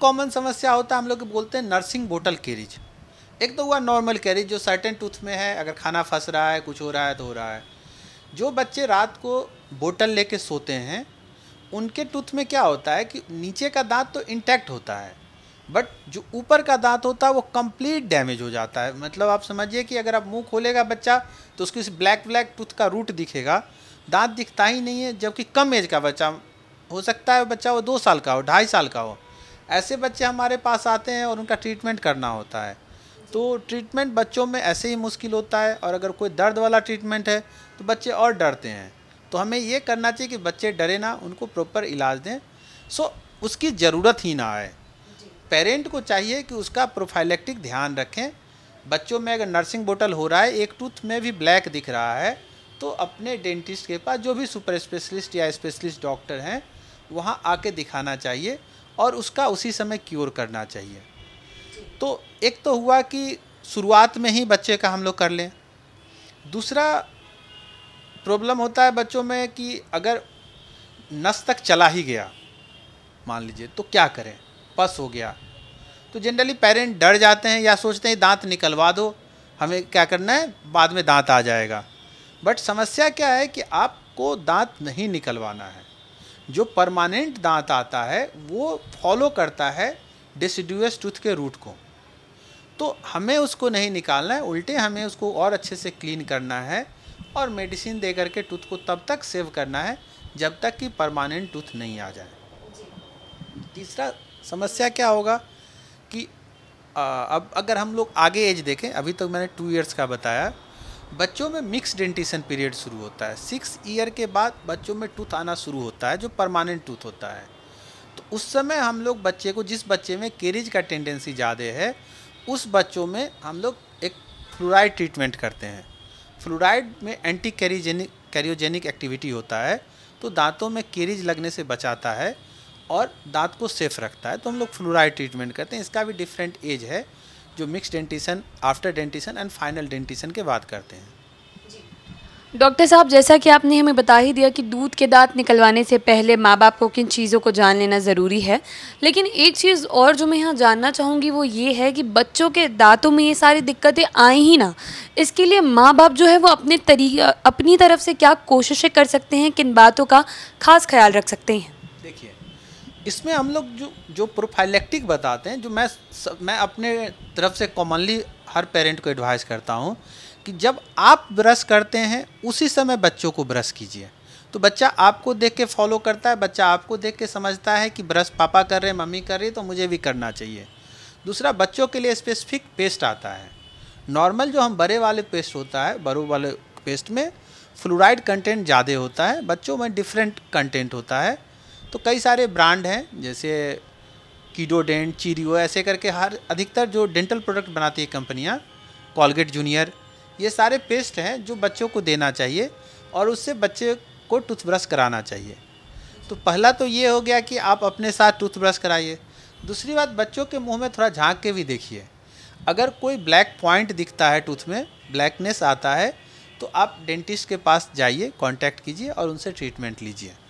common समस्या होता है हम लोग बोलते हैं नर्सिंग बोटल कैरिज एक तो हुआ नॉर्मल कैरिज जो सर्टेन टूथ में है अगर खाना फंस रहा है कुछ हो रहा है तो हो रहा है जो बच्चे रात को बोटल लेके सोते हैं उनके टूथ में क्या होता है कि नीचे का दांत तो इंटैक्ट होता है बट जो ऊपर का दांत होता है वो कंप्लीट डैमेज हो जाता है मतलब आप समझिए कि अगर आप मुंह खोलेगा बच्चा तो उसको इस ब्लैक ब्लैक टूथ का रूट दिखेगा दांत दिखता ही नहीं है जबकि कम एज का बच्चा हो सकता है बच्चा वो दो साल का हो ढाई साल का हो ऐसे बच्चे हमारे पास आते हैं और उनका ट्रीटमेंट करना होता है तो ट्रीटमेंट बच्चों में ऐसे ही मुश्किल होता है और अगर कोई दर्द वाला ट्रीटमेंट है तो बच्चे और डरते हैं तो हमें ये करना चाहिए कि बच्चे डरे ना उनको प्रॉपर इलाज दें सो उसकी ज़रूरत ही ना आए पेरेंट को चाहिए कि उसका प्रोफाइलेक्टिक ध्यान रखें बच्चों में अगर नर्सिंग बोटल हो रहा है एक टूथ में भी ब्लैक दिख रहा है तो अपने डेंटिस्ट के पास जो भी सुपर स्पेशलिस्ट या स्पेशलिस्ट डॉक्टर हैं वहाँ आके दिखाना चाहिए और उसका उसी समय क्योर करना चाहिए तो एक तो हुआ कि शुरुआत में ही बच्चे का हम लोग कर लें दूसरा प्रॉब्लम होता है बच्चों में कि अगर नस तक चला ही गया मान लीजिए तो क्या करें पस हो गया तो जनरली पेरेंट डर जाते हैं या सोचते हैं दांत निकलवा दो हमें क्या करना है बाद में दांत आ जाएगा बट समस्या क्या है कि आपको दांत नहीं निकलवाना है जो परमानेंट दांत आता है वो फॉलो करता है डिसिड्यूस टूथ के रूट को तो हमें उसको नहीं निकालना है उल्टे हमें उसको और अच्छे से क्लीन करना है और मेडिसिन दे करके टूथ को तब तक सेव करना है जब तक कि परमानेंट टूथ नहीं आ जाए तीसरा समस्या क्या होगा कि आ, अब अगर हम लोग आगे एज देखें अभी तक तो मैंने टू इयर्स का बताया बच्चों में मिक्स डेंटिशन पीरियड शुरू होता है सिक्स ईयर के बाद बच्चों में टूथ आना शुरू होता है जो परमानेंट टूथ होता है तो उस समय हम लोग बच्चे को जिस बच्चे में केरिज का टेंडेंसी ज़्यादा है उस बच्चों में हम लोग एक फ्लोराइड ट्रीटमेंट करते हैं फ्लोराइड में एंटी कैरीजेनिक कैरियोजेनिक एक्टिविटी होता है तो दांतों में केरिज लगने से बचाता है और दांत को सेफ रखता है तो हम लोग फ्लोराइड ट्रीटमेंट करते हैं इसका भी डिफरेंट एज है जो mix dentition after dentition and final dentition के बाद करते हैं डॉक्टर साहब जैसा कि आपने हमें बता ही दिया कि दूध के दांत निकलवाने से पहले माँ बाप को किन चीज़ों को जान लेना ज़रूरी है लेकिन एक चीज़ और जो मैं यहाँ जानना चाहूँगी वो ये है कि बच्चों के दांतों में ये सारी दिक्कतें आए ही ना इसके लिए माँ बाप जो है वो अपने तरी अपनी तरफ से क्या कोशिशें कर सकते हैं किन बातों का खास ख्याल रख सकते हैं देखिए इसमें हम लोग जो जो प्रोफाइलेक्टिक बताते हैं जो मैं मैं अपने तरफ से कॉमनली हर पेरेंट को एडवाइस करता हूँ कि जब आप ब्रश करते हैं उसी समय बच्चों को ब्रश कीजिए तो बच्चा आपको देख के फॉलो करता है बच्चा आपको देख के समझता है कि ब्रश पापा कर रहे हैं मम्मी कर रही है तो मुझे भी करना चाहिए दूसरा बच्चों के लिए स्पेसिफिक पेस्ट आता है नॉर्मल जो हम बड़े वाले पेस्ट होता है बड़ों वाले पेस्ट में फ्लोराइड कंटेंट ज़्यादा होता है बच्चों में डिफरेंट कंटेंट होता है तो कई सारे ब्रांड हैं जैसे कीडोडेंट चीरियो ऐसे करके हर अधिकतर जो डेंटल प्रोडक्ट बनाती है कंपनियाँ कॉलगेट जूनियर ये सारे पेस्ट हैं जो बच्चों को देना चाहिए और उससे बच्चे को टूथब्रश कराना चाहिए तो पहला तो ये हो गया कि आप अपने साथ टूथब्रश कराइए दूसरी बात बच्चों के मुंह में थोड़ा झांक के भी देखिए अगर कोई ब्लैक पॉइंट दिखता है टूथ में ब्लैकनेस आता है तो आप डेंटिस्ट के पास जाइए कांटेक्ट कीजिए और उनसे ट्रीटमेंट लीजिए